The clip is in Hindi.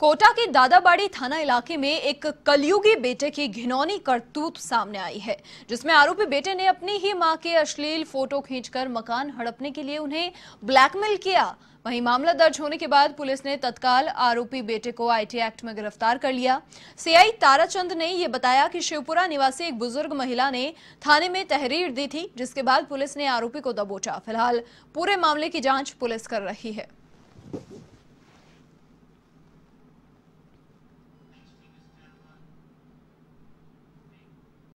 कोटा के दादाबाड़ी थाना इलाके में एक कलयुगी बेटे की घिनौनी करतूत सामने आई है जिसमें आरोपी बेटे ने अपनी ही मां के अश्लील फोटो खींचकर मकान हड़पने के लिए उन्हें ब्लैकमेल किया वहीं मामला दर्ज होने के बाद पुलिस ने तत्काल आरोपी बेटे को आईटी एक्ट में गिरफ्तार कर लिया सीआई ताराचंद ने यह बताया कि शिवपुरा निवासी एक बुजुर्ग महिला ने थाने में तहरीर दी थी जिसके बाद पुलिस ने आरोपी को दबोचा फिलहाल पूरे मामले की जांच पुलिस कर रही है